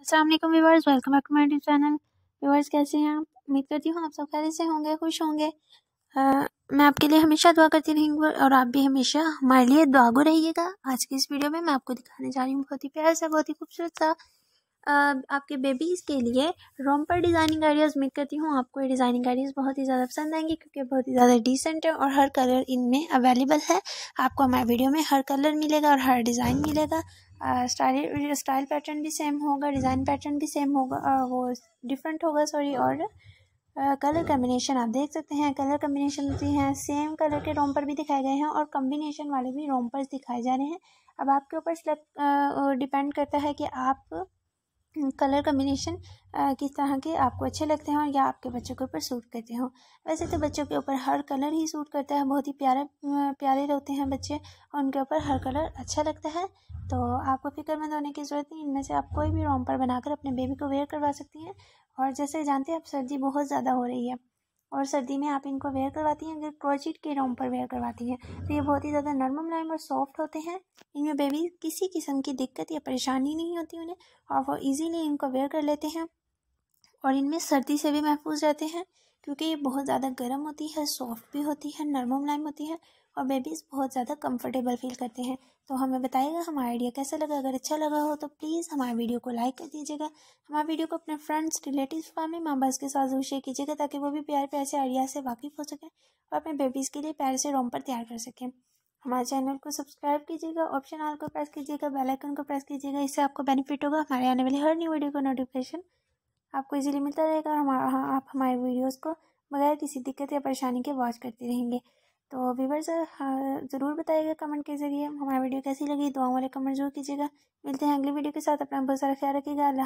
Aslam viewers welcome back to my YouTube channel viewers कैसे हैं आप उम्मीद करती हूँ आप सब खैर से होंगे खुश होंगे आ, मैं आपके लिए हमेशा दुआ करती रहूँगी और आप भी हमेशा हमारे लिए दुआगो रहिएगा आज की इस वीडियो में मैं आपको दिखाने जा रही हूँ बहुत ही प्यार सा बहुत ही खूबसूरत सा आपके बेबीज़ के लिए रोमपर डिज़ाइनिंग आइडियाज़ उम्मीद करती हूँ आपको ये डिज़ाइनिंग आइडियाज़ बहुत ही ज़्यादा पसंद आएंगे क्योंकि बहुत ही ज़्यादा डिसेंट है और हर कलर इनमें अवेलेबल है आपको हमारे वीडियो में हर कलर मिलेगा और हर डिज़ाइन मिलेगा स्टाइल स्टाइल पैटर्न भी सेम होगा डिज़ाइन पैटर्न भी सेम होगा वो डिफरेंट होगा सॉरी और कलर कम्बिनेशन आप देख सकते हैं कलर कम्बिनेशन भी हैं सेम कलर के रोम पर भी दिखाए गए हैं और कम्बिनेशन वाले भी रोम पर दिखाए जा रहे हैं अब आपके ऊपर सिलेक्ट डिपेंड करता है कि आप कलर कम्बिनेशन हम्म, किस तरह के आपको अच्छे लगते हैं या आपके बच्चों के ऊपर सूट करते हों वैसे तो बच्चों के ऊपर हर कलर ही सूट करता है बहुत ही प्यारे प्यारे होते हैं बच्चे और उनके ऊपर हर कलर अच्छा लगता है तो आपको फ़िक्रमंद होने की ज़रूरत नहीं इनमें से आप कोई भी रोम पर बनाकर अपने बेबी को वेयर करवा सकती हैं और जैसे जानते हैं आप सर्दी बहुत ज़्यादा हो रही है और सर्दी में आप इनको वेयर करवाती हैं अगर क्रोचिट के रोम पर वेयर करवाती हैं तो ये बहुत ही ज़्यादा नरम मुलायम और सॉफ्ट होते हैं इनमें बेबी किसी किस्म की दिक्कत या परेशानी नहीं होती उन्हें और वो ईजीली इनको वेयर कर लेते हैं और इनमें सर्दी से भी महफूज रहते हैं क्योंकि ये बहुत ज़्यादा गर्म होती है सॉफ्ट भी होती है नरम मुलायम होती है और बेबीज़ बहुत ज़्यादा कंफर्टेबल फील करते हैं तो हमें बताइएगा हमारा आइडिया कैसा लगा अगर अच्छा लगा हो तो प्लीज़ हमारे वीडियो को लाइक कर दीजिएगा हमारे वीडियो को अपने फ्रेंड्स रिलेटिव फैमिली मेम्बर्स के साथ जरूर शेयर कीजिएगा ताकि वो भी प्यार प्यार से आइडिया से वाकिफ हो सकें और अपने बेबीज़ के लिए प्यार से रोम पर तैयार कर सकें हमारे चैनल को सब्सक्राइब कीजिएगा ऑप्शन आल को प्रेस कीजिएगा बेल आइकन को प्रेस कीजिएगा इससे आपको बेनिफिट होगा हमारे आने वाली हर न्यू वीडियो का नोटिफिकेशन आपको इजीली मिलता रहेगा और हम हाँ, आप हमारे वीडियोस को बगैर किसी दिक्कत या परेशानी के वॉच करते रहेंगे तो व्यूवर्स सर ज़रूर बताइएगा कमेंट के ज़रिए हमारी वीडियो कैसी लगी दुआ वाले कमेंट जरूर कीजिएगा मिलते हैं अगली वीडियो के साथ अपना बहुत सारा ख्याल रखिएगा